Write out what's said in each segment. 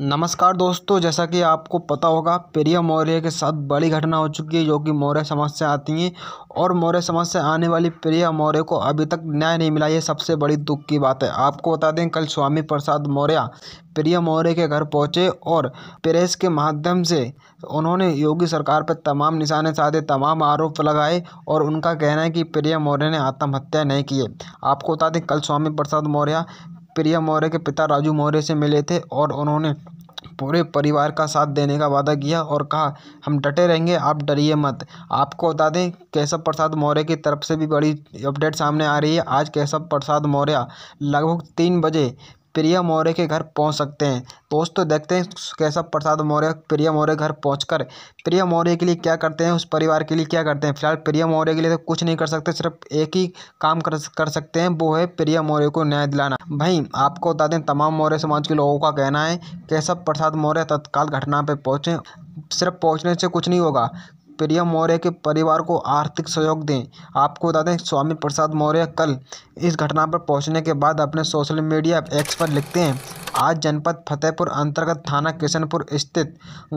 नमस्कार दोस्तों जैसा कि आपको पता होगा प्रिय मौर्य के साथ बड़ी घटना हो चुकी है जो कि मौर्य समाज से आती हैं और मौर्य समाज से आने वाली प्रिय मौर्य को अभी तक न्याय नहीं मिला ये सबसे बड़ी दुख की बात है आपको बता दें कल स्वामी प्रसाद मौर्य प्रिय मौर्य के घर पहुंचे और प्रेस के माध्यम से उन्होंने योगी सरकार पर तमाम निशाने साधे तमाम आरोप लगाए और उनका कहना है कि प्रिय मौर्य ने आत्महत्या नहीं की है आपको बता दें कल स्वामी प्रसाद मौर्य प्रिया मौर्य के पिता राजू मौर्य से मिले थे और उन्होंने पूरे परिवार का साथ देने का वादा किया और कहा हम डटे रहेंगे आप डरिए मत आपको बता दें केशव प्रसाद मौर्य की तरफ से भी बड़ी अपडेट सामने आ रही है आज केशव प्रसाद मौर्य लगभग तीन बजे प्रिया मौर्य के घर पहुंच सकते हैं दोस्तों देखते हैं कैसा प्रसाद मौर्य प्रिया मौर्य घर पहुंचकर प्रिया मौर्य के लिए क्या करते हैं उस परिवार के लिए क्या करते हैं फिलहाल प्रिया मौर्य के लिए तो कुछ नहीं कर सकते सिर्फ एक ही काम कर कर सकते हैं वो है प्रिया मौर्य को न्याय दिलाना भाई आपको बता दें तमाम मौर्य समाज के लोगों का कहना है कैसा प्रसाद मौर्य तत्काल घटना पर पहुँचे सिर्फ पहुँचने से कुछ नहीं होगा प्रिया मौर्य के परिवार को आर्थिक सहयोग दें आपको बता दें स्वामी प्रसाद मौर्य कल इस घटना पर पहुंचने के बाद अपने सोशल मीडिया एक्स पर लिखते हैं आज जनपद फतेहपुर अंतर्गत थाना किशनपुर स्थित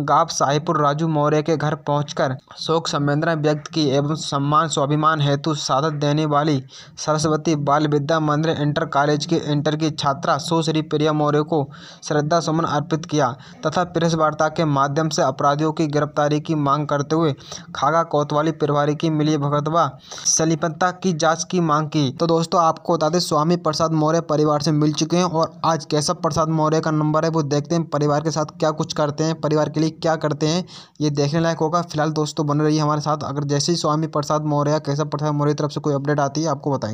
गाब साहिपुर राजू मौर्य के घर पहुंचकर शोक संवेदना व्यक्त की एवं सम्मान स्वाभिमान हेतु शहादत देने वाली सरस्वती बाल विद्या मंदिर इंटर कॉलेज के इंटर की छात्रा सुश्री प्रिया मौर्य को श्रद्धा सुमन अर्पित किया तथा प्रेस वार्ता के माध्यम से अपराधियों की गिरफ्तारी की मांग करते हुए खागा कोतवाली प्रभारी की मिली भगतवा सलीपत्ता की जाँच की मांग की तो दोस्तों आपको बता दें स्वामी प्रसाद मौर्य परिवार से मिल चुके हैं और आज कैसा प्रसाद मौर्य का नंबर है वो देखते हैं परिवार के साथ क्या कुछ करते हैं परिवार के लिए क्या करते हैं ये देखने लायक होगा फिलहाल दोस्तों बने रहिए हमारे साथ अगर जैसे ही स्वामी प्रसाद मौर्य कैसा प्रसाद मौर्य तरफ से कोई अपडेट आती है आपको बताएंगे